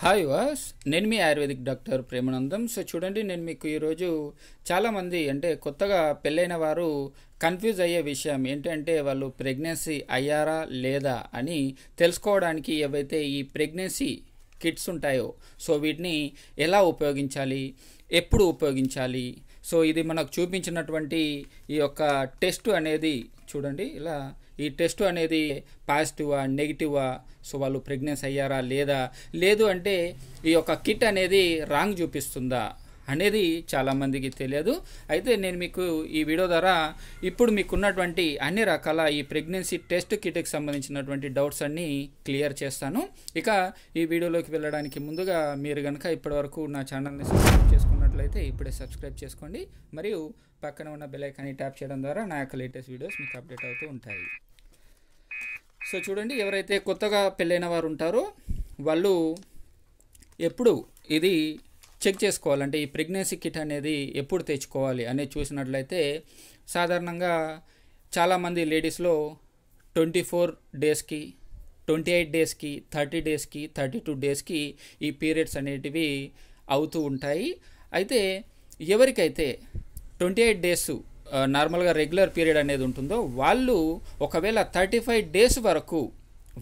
Hi వాస్ నేను మీ ఆయుర్వేదిక్ డాక్టర్ ప్రేమానందం సో చూడండి నేను మీకు ఈరోజు చాలామంది అంటే కొత్తగా పెళ్ళైన వారు కన్ఫ్యూజ్ అయ్యే విషయం ఏంటంటే వాళ్ళు ప్రెగ్నెన్సీ అయ్యారా లేదా అని తెలుసుకోవడానికి ఏవైతే ఈ ప్రెగ్నెన్సీ కిట్స్ ఉంటాయో సో వీటిని ఎలా ఉపయోగించాలి ఎప్పుడు ఉపయోగించాలి సో ఇది మనకు చూపించినటువంటి ఈ యొక్క టెస్ట్ అనేది చూడండి ఇలా ఈ టెస్ట్ అనేది పాజిటివా నెగిటివా సో వాళ్ళు ప్రెగ్నెన్స్ అయ్యారా లేదా లేదు అంటే ఈ యొక్క కిట్ అనేది రాంగ్ చూపిస్తుందా అనేది చాలామందికి తెలియదు అయితే నేను మీకు ఈ వీడియో ద్వారా ఇప్పుడు మీకున్నటువంటి అన్ని రకాల ఈ ప్రెగ్నెన్సీ టెస్ట్ కిట్కి సంబంధించినటువంటి డౌట్స్ అన్నీ క్లియర్ చేస్తాను ఇక ఈ వీడియోలోకి వెళ్ళడానికి ముందుగా మీరు కనుక ఇప్పటివరకు నా ఛానల్ని సబ్స్క్రైబ్ చేసుకున్నట్లయితే ఇప్పుడే సబ్స్క్రైబ్ చేసుకోండి మరియు పక్కన ఉన్న బెల్ ఐకాన్ని ట్యాప్ చేయడం ద్వారా నా యొక్క లేటెస్ట్ వీడియోస్ మీకు అప్డేట్ అవుతూ ఉంటాయి సో చూడండి ఎవరైతే కొత్తగా పెళ్ళైన వారు ఉంటారో వాళ్ళు ఎప్పుడు ఇది చెక్ చేసుకోవాలంటే ఈ ప్రెగ్నెన్సీ కిట్ అనేది ఎప్పుడు తెచ్చుకోవాలి అనేది చూసినట్లయితే సాధారణంగా చాలామంది లేడీస్లో ట్వంటీ ఫోర్ డేస్కి ట్వంటీ ఎయిట్ డేస్కి థర్టీ డేస్కి థర్టీ టూ డేస్కి ఈ పీరియడ్స్ అనేటివి అవుతూ ఉంటాయి అయితే ఎవరికైతే ట్వంటీ ఎయిట్ డేస్ నార్మల్గా రెగ్యులర్ పీరియడ్ అనేది ఉంటుందో వాళ్ళు ఒకవేళ థర్టీ ఫైవ్ డేస్ వరకు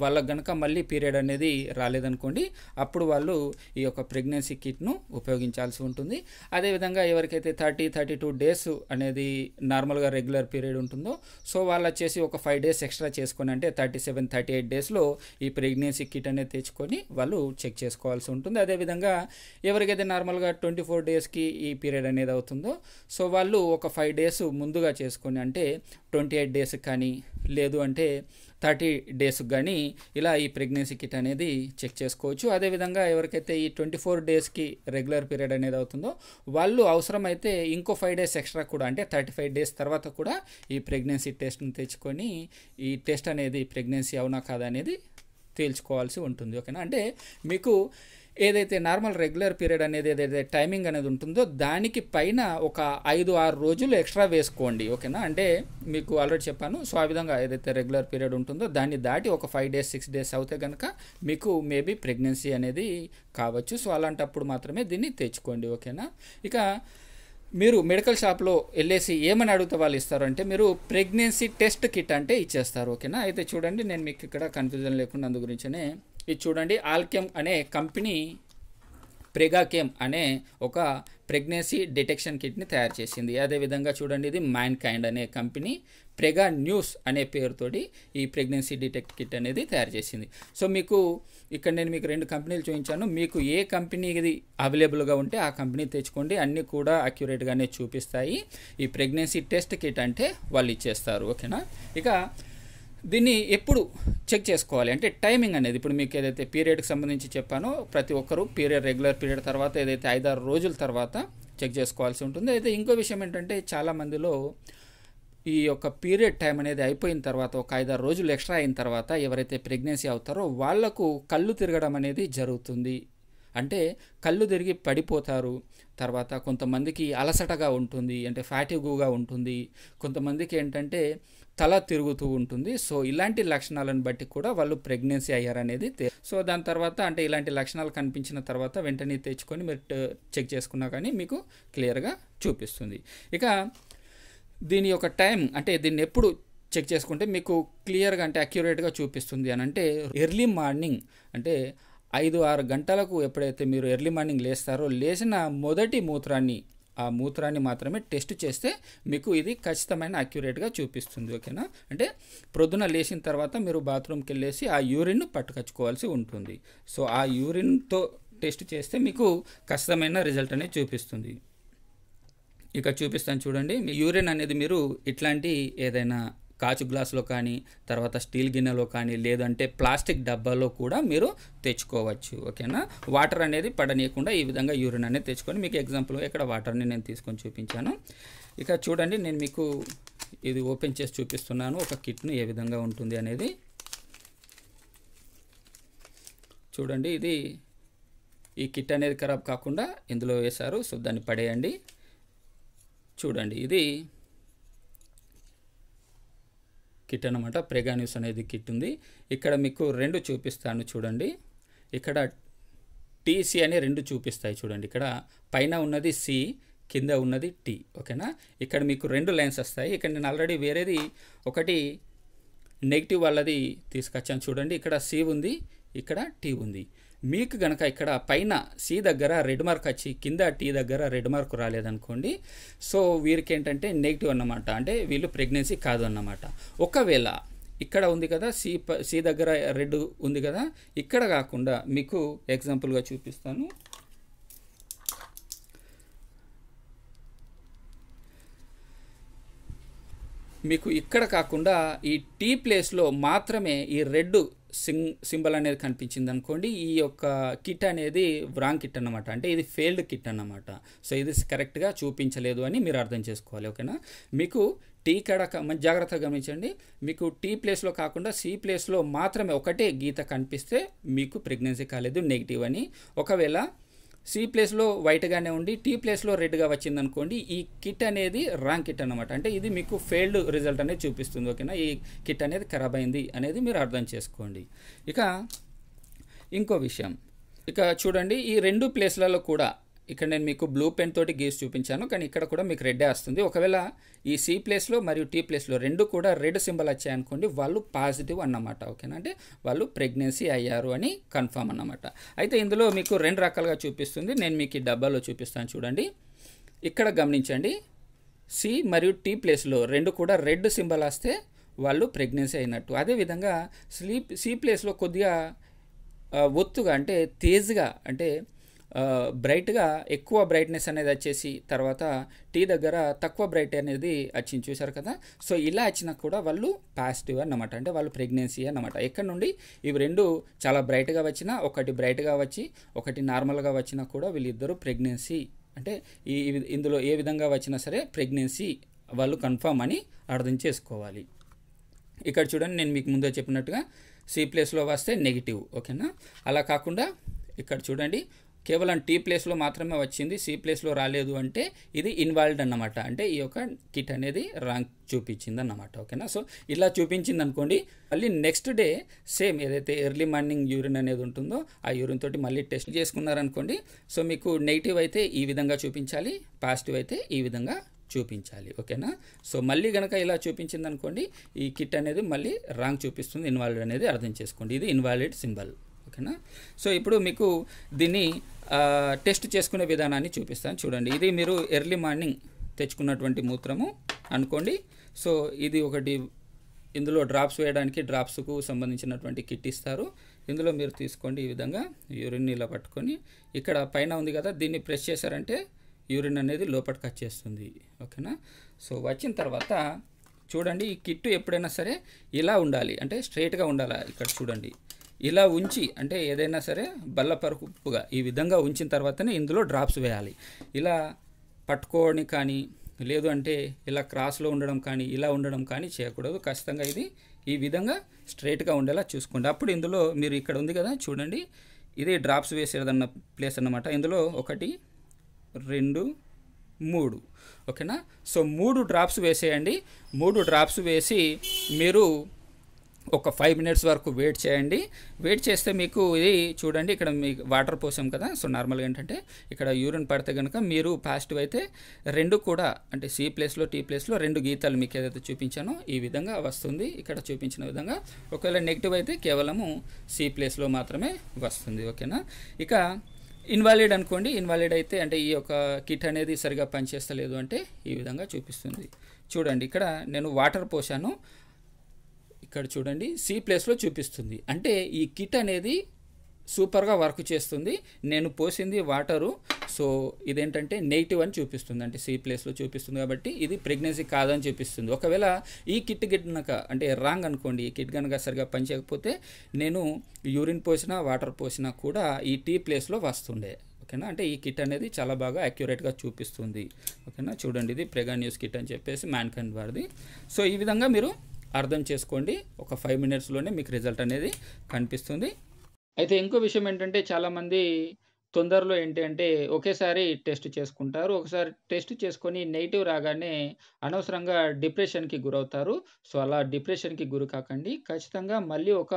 వాళ్ళకు కనుక మళ్ళీ పీరియడ్ అనేది రాలేదనుకోండి అప్పుడు వాళ్ళు ఈ యొక్క ప్రెగ్నెన్సీ కిట్ను ఉపయోగించాల్సి ఉంటుంది అదేవిధంగా ఎవరికైతే థర్టీ థర్టీ టూ డేస్ అనేది నార్మల్గా రెగ్యులర్ పీరియడ్ ఉంటుందో సో వాళ్ళు వచ్చేసి ఒక ఫైవ్ డేస్ ఎక్స్ట్రా చేసుకొని అంటే థర్టీ సెవెన్ థర్టీ ఎయిట్ డేస్లో ఈ ప్రెగ్నెన్సీ కిట్ అనేది తెచ్చుకొని వాళ్ళు చెక్ చేసుకోవాల్సి ఉంటుంది అదేవిధంగా ఎవరికైతే నార్మల్గా ట్వంటీ ఫోర్ డేస్కి ఈ పీరియడ్ అనేది అవుతుందో సో వాళ్ళు ఒక ఫైవ్ డేస్ ముందుగా చేసుకొని అంటే ట్వంటీ ఎయిట్ డేస్కి కానీ లేదు అంటే థర్టీ డేస్కి కానీ ఇలా ఈ ప్రెగ్నెన్సీ కిట్ అనేది చెక్ చేసుకోవచ్చు అదేవిధంగా ఎవరికైతే ఈ ట్వంటీ ఫోర్ డేస్కి రెగ్యులర్ పీరియడ్ అనేది అవుతుందో వాళ్ళు అవసరమైతే ఇంకో ఫైవ్ డేస్ ఎక్స్ట్రా కూడా అంటే థర్టీ ఫైవ్ డేస్ తర్వాత కూడా ఈ ప్రెగ్నెన్సీ టెస్ట్ని తెచ్చుకొని ఈ టెస్ట్ అనేది ప్రెగ్నెన్సీ అవునా కాదా అనేది తేల్చుకోవాల్సి ఉంటుంది ఓకేనా అంటే మీకు ఏదైతే నార్మల్ రెగ్యులర్ పీరియడ్ అనేది ఏదైతే టైమింగ్ అనేది ఉంటుందో దానికి పైన ఒక ఐదు ఆరు రోజులు ఎక్స్ట్రా వేసుకోండి ఓకేనా అంటే మీకు ఆల్రెడీ చెప్పాను సో ఆ విధంగా ఏదైతే రెగ్యులర్ పీరియడ్ ఉంటుందో దాన్ని దాటి ఒక ఫైవ్ డేస్ సిక్స్ డేస్ అవుతే కనుక మీకు మేబీ ప్రెగ్నెన్సీ అనేది కావచ్చు సో అలాంటప్పుడు మాత్రమే దీన్ని తెచ్చుకోండి ఓకేనా ఇక మీరు మెడికల్ షాప్లో వెళ్ళేసి ఏమని అడిగితే వాళ్ళు ఇస్తారు అంటే మీరు ప్రెగ్నెన్సీ టెస్ట్ కిట్ అంటే ఇచ్చేస్తారు ఓకేనా అయితే చూడండి నేను మీకు ఇక్కడ కన్ఫ్యూజన్ లేకుండా అందు గురించనే ఇది చూడండి ఆల్కెమ్ అనే కంపెనీ ప్రెగాకెమ్ అనే ఒక ప్రెగ్నెన్సీ డిటెక్షన్ కిట్ని తయారు చేసింది అదేవిధంగా చూడండి ఇది మ్యాన్ కైండ్ అనే కంపెనీ ప్రెగా న్యూస్ అనే పేరుతోటి ఈ ప్రెగ్నెన్సీ డిటెక్ట్ కిట్ అనేది తయారు చేసింది సో మీకు ఇక్కడ నేను మీకు రెండు కంపెనీలు చూపించాను మీకు ఏ కంపెనీ ఇది అవైలబుల్గా ఉంటే ఆ కంపెనీ తెచ్చుకోండి అన్నీ కూడా అక్యురేట్గానే చూపిస్తాయి ఈ ప్రెగ్నెన్సీ టెస్ట్ కిట్ అంటే వాళ్ళు ఇచ్చేస్తారు ఓకేనా ఇక దీన్ని ఎప్పుడు చెక్ చేసుకోవాలి అంటే టైమింగ్ అనేది ఇప్పుడు మీకు ఏదైతే పీరియడ్కి సంబంధించి చెప్పానో ప్రతి ఒక్కరూ పీరియడ్ రెగ్యులర్ పీరియడ్ తర్వాత ఏదైతే ఐదారు రోజుల తర్వాత చెక్ చేసుకోవాల్సి ఉంటుంది అయితే ఇంకో విషయం ఏంటంటే చాలామందిలో ఈ యొక్క పీరియడ్ టైం అనేది అయిపోయిన తర్వాత ఒక ఐదారు రోజులు ఎక్స్ట్రా అయిన తర్వాత ఎవరైతే ప్రెగ్నెన్సీ అవుతారో వాళ్లకు కళ్ళు తిరగడం అనేది జరుగుతుంది అంటే కళ్ళు తిరిగి పడిపోతారు తర్వాత కొంతమందికి అలసటగా ఉంటుంది అంటే ఫ్యాటిగుగా ఉంటుంది కొంతమందికి ఏంటంటే తల తిరుగుతూ ఉంటుంది సో ఇలాంటి లక్షణాలను బట్టి కూడా వాళ్ళు ప్రెగ్నెన్సీ అయ్యారనేది సో దాని తర్వాత అంటే ఇలాంటి లక్షణాలు కనిపించిన తర్వాత వెంటనే తెచ్చుకొని మీరు చెక్ చేసుకున్నా కానీ మీకు క్లియర్గా చూపిస్తుంది ఇక దీని యొక్క టైం అంటే దీన్ని ఎప్పుడు చెక్ చేసుకుంటే మీకు క్లియర్గా అంటే అక్యురేట్గా చూపిస్తుంది అని అంటే ఎర్లీ మార్నింగ్ అంటే ఐదు ఆరు గంటలకు ఎప్పుడైతే మీరు ఎర్లీ మార్నింగ్ లేస్తారో లేచిన మొదటి మూత్రాన్ని ఆ మూత్రాన్ని మాత్రమే టెస్ట్ చేస్తే మీకు ఇది ఖచ్చితమైన అక్యురేట్గా చూపిస్తుంది ఓకేనా అంటే ప్రొద్దున లేచిన తర్వాత మీరు బాత్రూమ్కి వెళ్ళేసి ఆ యూరిన్ పట్టుకొచ్చుకోవాల్సి ఉంటుంది సో ఆ యూరిన్తో టెస్ట్ చేస్తే మీకు ఖచ్చితమైన రిజల్ట్ అనేది చూపిస్తుంది ఇక చూపిస్తాను చూడండి యూరిన్ అనేది మీరు ఇట్లాంటి ఏదైనా కాచు గ్లాసులో కానీ తర్వాత స్టీల్ గిన్నెలో కానీ లేదంటే ప్లాస్టిక్ డబ్బాలో కూడా మీరు తెచ్చుకోవచ్చు ఓకేనా వాటర్ అనేది పడనీయకుండా ఈ విధంగా యూరిన్ అనేది తెచ్చుకొని మీకు ఎగ్జాంపుల్ ఇక్కడ వాటర్ని నేను తీసుకొని చూపించాను ఇక చూడండి నేను మీకు ఇది ఓపెన్ చేసి చూపిస్తున్నాను ఒక కిట్ను ఏ విధంగా ఉంటుంది అనేది చూడండి ఇది ఈ కిట్ అనేది ఖరాబ్ కాకుండా ఇందులో వేశారు సో దాన్ని పడేయండి చూడండి ఇది కిట్ అనమాట ప్రెగా న్యూస్ అనేది కిట్ ఉంది ఇక్కడ మీకు రెండు చూపిస్తాను చూడండి ఇక్కడ టీసీ అనే రెండు చూపిస్తాయి చూడండి ఇక్కడ పైన ఉన్నది సి కింద ఉన్నది టీ ఓకేనా ఇక్కడ మీకు రెండు లైన్స్ వస్తాయి ఇక్కడ నేను ఆల్రెడీ వేరేది ఒకటి నెగిటివ్ వాళ్ళది తీసుకొచ్చాను చూడండి ఇక్కడ సి ఉంది ఇక్కడ టీ ఉంది మీకు గనక ఇక్కడ పైన సి దగ్గర రెడ్ మార్క్ వచ్చి కింద టీ దగ్గర రెడ్ మార్క్ రాలేదనుకోండి సో వీరికి ఏంటంటే నెగిటివ్ అన్నమాట అంటే వీళ్ళు ప్రెగ్నెన్సీ కాదు అన్నమాట ఒకవేళ ఇక్కడ ఉంది కదా సి సి దగ్గర రెడ్ ఉంది కదా ఇక్కడ కాకుండా మీకు ఎగ్జాంపుల్గా చూపిస్తాను మీకు ఇక్కడ కాకుండా ఈ టీ ప్లేస్లో మాత్రమే ఈ రెడ్ సిం సింబల్ అనేది కనిపించింది అనుకోండి ఈ యొక్క కిట్ అనేది రాంగ్ కిట్ అనమాట అంటే ఇది ఫెయిల్డ్ కిట్ అనమాట సో ఇది కరెక్ట్గా చూపించలేదు అని మీరు అర్థం చేసుకోవాలి ఓకేనా మీకు టీ కాడ జాగ్రత్తగా గమనించండి మీకు టీ ప్లేస్లో కాకుండా సి ప్లేస్లో మాత్రమే ఒకటే గీత కనిపిస్తే మీకు ప్రెగ్నెన్సీ కాలేదు నెగిటివ్ అని ఒకవేళ సి ప్లేస్లో వైట్గానే ఉండి టీ ప్లేస్లో రెడ్గా వచ్చింది అనుకోండి ఈ కిట్ అనేది రాంగ్ కిట్ అనమాట అంటే ఇది మీకు ఫెయిల్డ్ రిజల్ట్ అనేది చూపిస్తుంది ఓకేనా ఈ కిట్ అనేది ఖరాబ్ అయింది అనేది మీరు అర్థం చేసుకోండి ఇక ఇంకో విషయం ఇక చూడండి ఈ రెండు ప్లేస్లలో కూడా ఇక్కడ నేను మీకు బ్లూ పెన్ తోటి గీస్ చూపించాను కానీ ఇక్కడ కూడా మీకు రెడ్డే వస్తుంది ఒకవేళ ఈ సి ప్లేస్లో మరియు టీ ప్లేస్లో రెండు కూడా రెడ్ సింబల్ వచ్చాయనుకోండి వాళ్ళు పాజిటివ్ అన్నమాట ఓకేనా అంటే వాళ్ళు ప్రెగ్నెన్సీ అయ్యారు అని కన్ఫామ్ అన్నమాట అయితే ఇందులో మీకు రెండు రకాలుగా చూపిస్తుంది నేను మీకు ఈ డబ్బాలో చూపిస్తాను చూడండి ఇక్కడ గమనించండి సి మరియు టీ ప్లేస్లో రెండు కూడా రెడ్ సింబల్ వస్తే వాళ్ళు ప్రెగ్నెన్సీ అయినట్టు అదేవిధంగా స్లీప్ సి ప్లేస్లో కొద్దిగా ఒత్తుగా అంటే తేజ్గా అంటే బ్రైట్గా ఎక్కువ బ్రైట్నెస్ అనేది వచ్చేసి తర్వాత టీ దగ్గర తక్కువ బ్రైట్ అనేది వచ్చింది చూసారు కదా సో ఇలా వచ్చినా కూడా వాళ్ళు పాజిటివ్ అన్నమాట అంటే వాళ్ళు ప్రెగ్నెన్సీ అన్నమాట ఎక్కడ నుండి ఇవి రెండు చాలా బ్రైట్గా వచ్చినా ఒకటి బ్రైట్గా వచ్చి ఒకటి నార్మల్గా వచ్చినా కూడా వీళ్ళిద్దరూ ప్రెగ్నెన్సీ అంటే ఈ ఇందులో ఏ విధంగా వచ్చినా సరే ప్రెగ్నెన్సీ వాళ్ళు కన్ఫామ్ అని అర్థం చేసుకోవాలి ఇక్కడ చూడండి నేను మీకు ముందే చెప్పినట్టుగా సి ప్లేస్లో వస్తే నెగిటివ్ ఓకేనా అలా కాకుండా ఇక్కడ చూడండి కేవలం టీ ప్లేస్లో మాత్రమే వచ్చింది సి ప్లేస్లో రాలేదు అంటే ఇది ఇన్వాల్వ్డ్ అన్నమాట అంటే ఈ యొక్క కిట్ అనేది రాంక్ చూపించింది అన్నమాట ఓకేనా సో ఇలా చూపించింది అనుకోండి మళ్ళీ నెక్స్ట్ డే సేమ్ ఏదైతే ఎర్లీ మార్నింగ్ యూరిన్ అనేది ఉంటుందో ఆ యూరిన్ తోటి మళ్ళీ టెస్ట్ చేసుకున్నారనుకోండి సో మీకు నెగిటివ్ అయితే ఈ విధంగా చూపించాలి పాజిటివ్ అయితే ఈ విధంగా చూపించాలి ఓకేనా సో మళ్ళీ కనుక ఇలా చూపించింది అనుకోండి ఈ కిట్ అనేది మళ్ళీ రాంగ్ చూపిస్తుంది ఇన్వాలిడ్ అనేది అర్థం చేసుకోండి ఇది ఇన్వాలిడ్ సింబల్ ఓకేనా సో ఇప్పుడు మీకు దీన్ని టెస్ట్ చేసుకునే విధానాన్ని చూపిస్తాను చూడండి ఇది మీరు ఎర్లీ మార్నింగ్ తెచ్చుకున్నటువంటి మూత్రము అనుకోండి సో ఇది ఒకటి ఇందులో డ్రాప్స్ వేయడానికి డ్రాప్స్కు సంబంధించినటువంటి కిట్ ఇస్తారు ఇందులో మీరు తీసుకోండి ఈ విధంగా యూరిన్ ఇలా పట్టుకొని ఇక్కడ పైన ఉంది కదా దీన్ని ప్రెస్ చేశారంటే యూరిన్ అనేది లోపలికి వచ్చేస్తుంది ఓకేనా సో వచ్చిన తర్వాత చూడండి ఈ కిట్టు ఎప్పుడైనా సరే ఇలా ఉండాలి అంటే స్ట్రైట్గా ఉండాలి ఇక్కడ చూడండి ఇలా ఉంచి అంటే ఏదైనా సరే బల్లపరుపుగా ఈ విధంగా ఉంచిన తర్వాతనే ఇందులో డ్రాప్స్ వేయాలి ఇలా పట్టుకోవడం కానీ లేదు అంటే ఇలా క్రాస్లో ఉండడం కానీ ఇలా ఉండడం కానీ చేయకూడదు ఖచ్చితంగా ఇది ఈ విధంగా స్ట్రైట్గా ఉండేలా చూసుకోండి అప్పుడు ఇందులో మీరు ఇక్కడ ఉంది కదా చూడండి ఇదే డ్రాప్స్ వేసేదన్న ప్లేస్ అన్నమాట ఇందులో ఒకటి రెండు మూడు ఓకేనా సో మూడు డ్రాప్స్ వేసేయండి మూడు డ్రాప్స్ వేసి మీరు ఒక ఫైవ్ మినిట్స్ వరకు వెయిట్ చేయండి వెయిట్ చేస్తే మీకు ఇది చూడండి ఇక్కడ మీకు వాటర్ పోసాం కదా సో నార్మల్గా ఏంటంటే ఇక్కడ యూరిన్ పడితే కనుక మీరు పాజిటివ్ అయితే రెండు కూడా అంటే సి ప్లేస్లో టీ ప్లేస్లో రెండు గీతాలు మీకు ఏదైతే చూపించానో ఈ విధంగా వస్తుంది ఇక్కడ చూపించిన విధంగా ఒకవేళ నెగిటివ్ అయితే కేవలము సి ప్లేస్లో మాత్రమే వస్తుంది ఓకేనా ఇక ఇన్వాలిడ్ అనుకోండి ఇన్వాలిడ్ అయితే అంటే ఈ యొక్క కిట్ అనేది సరిగా పనిచేస్తలేదు అంటే ఈ విధంగా చూపిస్తుంది చూడండి ఇక్కడ నేను వాటర్ పోసాను ఇక్కడ చూడండి సి ప్లేస్లో చూపిస్తుంది అంటే ఈ కిట్ అనేది సూపర్గా వర్క్ చేస్తుంది నేను పోసింది వాటరు సో ఇదేంటంటే నెగిటివ్ అని చూపిస్తుంది అంటే సి ప్లేస్లో చూపిస్తుంది కాబట్టి ఇది ప్రెగ్నెన్సీ కాదని చూపిస్తుంది ఒకవేళ ఈ కిట్ గిట్నక అంటే రాంగ్ అనుకోండి ఈ కిట్ కనుక సరిగా పనిచేయకపోతే నేను యూరిన్ పోసినా వాటర్ పోసినా కూడా ఈ టీ ప్లేస్లో వస్తుండే ఓకేనా అంటే ఈ కిట్ అనేది చాలా బాగా అక్యురేట్గా చూపిస్తుంది ఓకేనా చూడండి ఇది ప్రెగా న్యూస్ కిట్ అని చెప్పేసి మ్యాన్కన్ వారిది సో ఈ విధంగా మీరు అర్థం చేసుకోండి ఒక ఫైవ్ మినిట్స్లోనే మీకు రిజల్ట్ అనేది కనిపిస్తుంది అయితే ఇంకో విషయం ఏంటంటే చాలామంది తొందరలో ఏంటి అంటే ఒకేసారి టెస్ట్ చేసుకుంటారు. ఒకసారి టెస్ట్ చేసుకొని నెగిటివ్ రాగానే అనవసరంగా డిప్రెషన్‌కి గురవుతారు. సో, అలా డిప్రెషన్‌కి గురి కాకండి. ఖచ్చితంగా మళ్ళీ ఒక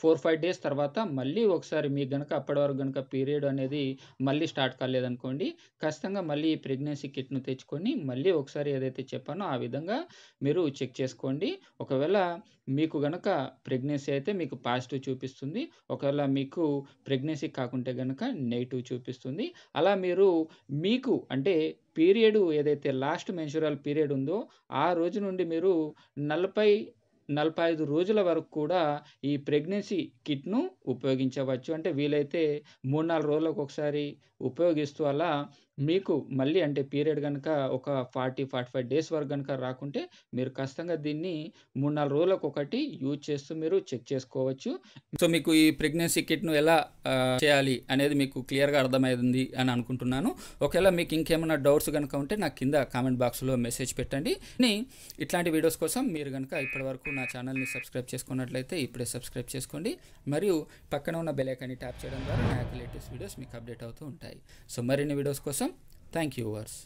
ఫోర్ ఫైవ్ డేస్ తర్వాత మళ్ళీ ఒకసారి మీకు గనక అప్పటి వరకు గనక పీరియడ్ అనేది మళ్ళీ స్టార్ట్ కాలేదనుకోండి. ఖచ్చితంగా మళ్ళీ ప్రెగ్నెన్సీ కిట్‌ను తెచ్చుకొని మళ్ళీ ఒకసారి ఏదైతే చెప్పానో ఆ విధంగా మీరు చెక్ చేసుకోండి. ఒకవేళ మీకు గనక ప్రెగ్నెన్సీ అయితే మీకు పాజిటివ్ చూపిస్తుంది. ఒకవేళ మీకు ప్రెగ్నెన్సీ కాకుంటే గనక నెగిటివ్ టూ చూపిస్తుంది అలా మీరు మీకు అంటే పీరియడ్ ఏదైతే లాస్ట్ మెన్సురల్ పీరియడ్ ఉందో ఆ రోజు నుండి మీరు నలభై నలభై ఐదు రోజుల వరకు కూడా ఈ ప్రెగ్నెన్సీ కిట్ను ఉపయోగించవచ్చు అంటే వీలైతే మూడు నాలుగు రోజులకు ఒకసారి ఉపయోగిస్తూ అలా మీకు మళ్ళీ అంటే పీరియడ్ కనుక ఒక ఫార్టీ ఫార్టీ ఫైవ్ డేస్ వరకు కనుక రాకుంటే మీరు ఖచ్చితంగా దీన్ని మూడు నాలుగు రోజులకు ఒకటి యూజ్ చేస్తూ మీరు చెక్ చేసుకోవచ్చు సో మీకు ఈ ప్రెగ్నెన్సీ కిట్ను ఎలా చేయాలి అనేది మీకు క్లియర్గా అర్థమైంది అని అనుకుంటున్నాను ఒకవేళ మీకు ఇంకేమైనా డౌట్స్ కనుక ఉంటే నాకు కింద కామెంట్ బాక్స్లో మెసేజ్ పెట్టండి ఇట్లాంటి వీడియోస్ కోసం మీరు కనుక ఇప్పటివరకు నా ఛానల్ని సబ్స్క్రైబ్ చేసుకున్నట్లయితే ఇప్పుడే సబ్స్క్రైబ్ చేసుకోండి మరియు పక్కన ఉన్న బెల్ ఐకాన్ని ట్యాప్ చేయడం ద్వారా నా యొక్క లేటెస్ట్ వీడియోస్ మీకు అప్డేట్ అవుతూ ఉంటాయి సో మరిన్ని వీడియోస్ కోసం థ్యాంక్ యూ వర్స్